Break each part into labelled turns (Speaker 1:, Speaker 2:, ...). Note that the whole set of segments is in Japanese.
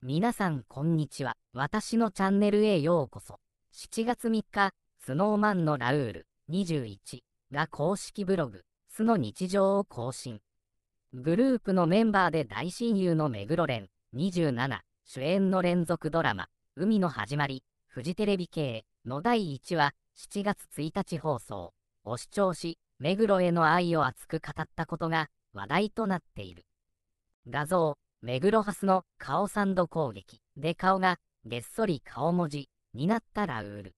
Speaker 1: 皆さんこんにちは。私のチャンネルへようこそ。7月3日、スノーマンのラウール21が公式ブログ、スの日常を更新。グループのメンバーで大親友の目黒蓮27主演の連続ドラマ、海の始まり、フジテレビ系の第1話、7月1日放送を視聴し、目黒への愛を熱く語ったことが話題となっている。画像、目黒ハスの顔サンド攻撃で顔がげっそり顔文字になったラウール。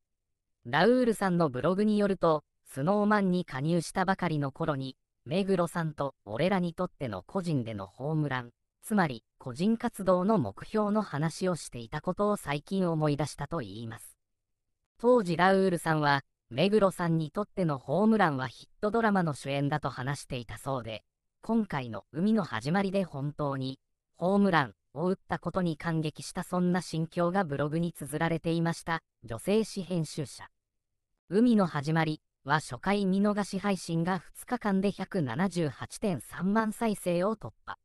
Speaker 1: ラウールさんのブログによると、スノーマンに加入したばかりの頃に、目黒さんと俺らにとっての個人でのホームラン、つまり個人活動の目標の話をしていたことを最近思い出したといいます。当時ラウールさんは、目黒さんにとってのホームランはヒットドラマの主演だと話していたそうで、今回の海の始まりで本当にホームランを打ったことに感激したそんな心境がブログに綴られていました女性誌編集者海の始まりは初回見逃し配信が2日間で178.3万再生を突破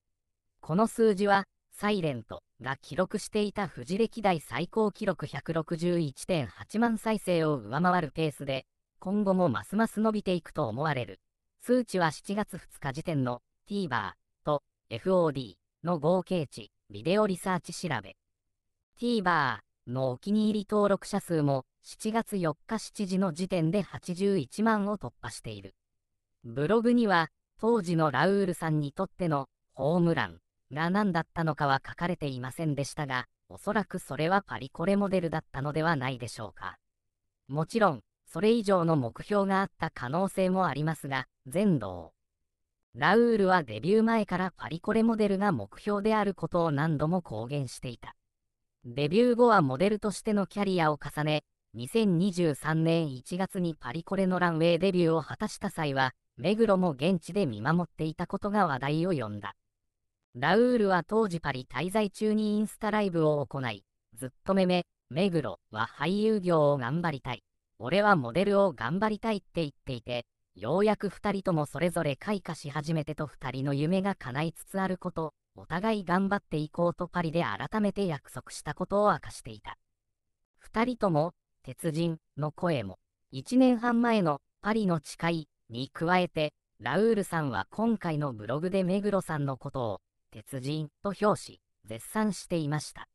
Speaker 1: この数字はサイレントが記録していた富士歴代最高記録161.8万再生を上回るペースで今後もますます伸びていくと思われる数値は7月2日時点の TVer と FOD の合計値、ビデオリサーチ調べ。TVer のお気に入り登録者数も7月4日7時の時点で81万を突破している。ブログには当時のラウールさんにとってのホームランが何だったのかは書かれていませんでしたが、おそらくそれはパリコレモデルだったのではないでしょうか。もちろん、それ以上の目標があった可能性もありますが、全道。ラウールはデビュー前からパリコレモデルが目標であることを何度も公言していた。デビュー後はモデルとしてのキャリアを重ね、2023年1月にパリコレのランウェイデビューを果たした際は、目黒も現地で見守っていたことが話題を呼んだ。ラウールは当時パリ滞在中にインスタライブを行い、ずっとめめ、目黒は俳優業を頑張りたい。俺はモデルを頑張りたいって言っていて、ようやく2人ともそれぞれ開花し始めてと2人の夢が叶いつつあること、お互い頑張っていこうとパリで改めて約束したことを明かしていた。2人とも、鉄人の声も、1年半前のパリの誓いに加えて、ラウールさんは今回のブログで目黒さんのことを、鉄人と表し、絶賛していました。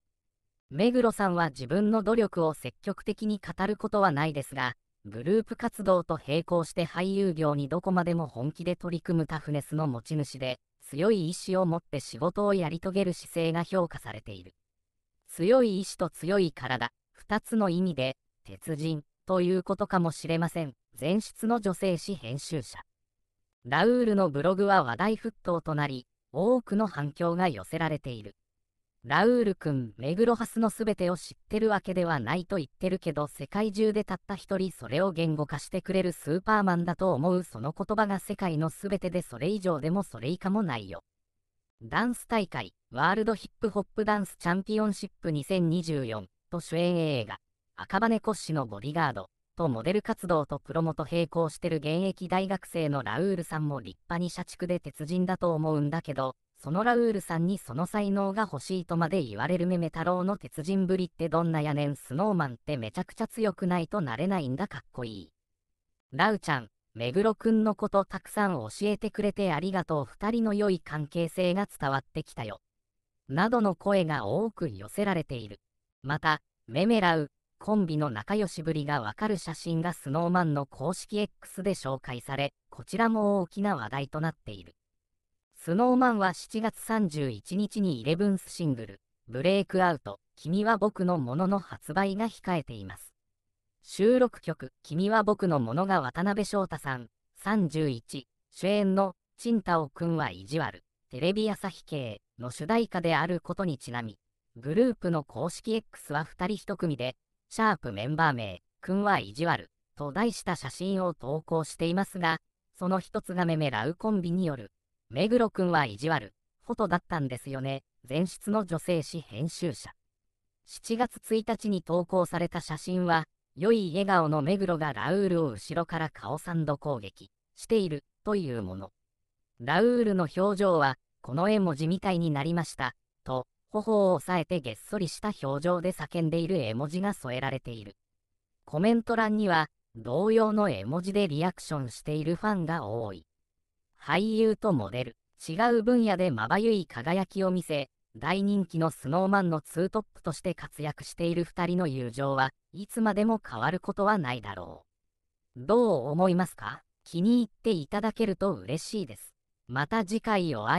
Speaker 1: 目黒さんは自分の努力を積極的に語ることはないですが、グループ活動と並行して俳優業にどこまでも本気で取り組むタフネスの持ち主で、強い意志を持って仕事をやり遂げる姿勢が評価されている。強い意志と強い体、2つの意味で、鉄人ということかもしれません。前室の女性誌編集者。ラウールのブログは話題沸騰となり、多くの反響が寄せられている。ラウール君、メグロハスのすべてを知ってるわけではないと言ってるけど、世界中でたった一人それを言語化してくれるスーパーマンだと思うその言葉が世界のすべてでそれ以上でもそれ以下もないよ。ダンス大会、ワールドヒップホップダンスチャンピオンシップ2024と主演映画、赤羽コッシのボディガードとモデル活動とプロモと並行してる現役大学生のラウールさんも立派に社畜で鉄人だと思うんだけど、そのラウールさんにその才能が欲しいとまで言われるメメ太郎の鉄人ぶりってどんなやねんスノーマンってめちゃくちゃ強くないとなれないんだかっこいい。ラウちゃん、目黒くんのことたくさん教えてくれてありがとう二人の良い関係性が伝わってきたよ。などの声が多く寄せられている。また、メメラウ、コンビの仲良しぶりがわかる写真がスノーマンの公式 X で紹介され、こちらも大きな話題となっている。スノーマンは7月31日にイレブンスシングル、ブレイクアウト、君は僕のものの発売が控えています。収録曲、君は僕のものが渡辺翔太さん、31、主演の、チンタオくんは意地悪、テレビ朝日系の主題歌であることにちなみ、グループの公式 X は2人1組で、シャープメンバー名、くんは意地悪、と題した写真を投稿していますが、その一つがメメラウコンビによる目黒くんは意地悪、フォトだったんですよね、前室の女性誌編集者。7月1日に投稿された写真は、良い笑顔の目黒がラウールを後ろから顔サンド攻撃しているというもの。ラウールの表情は、この絵文字みたいになりました、と、頬を押さえてげっそりした表情で叫んでいる絵文字が添えられている。コメント欄には、同様の絵文字でリアクションしているファンが多い。俳優とモデル、違う分野でまばゆい輝きを見せ、大人気の snowman のツートップとして活躍している2人の友情はいつまでも変わることはないだろう。どう思いますか気に入っていただけると嬉しいです。また次回お会い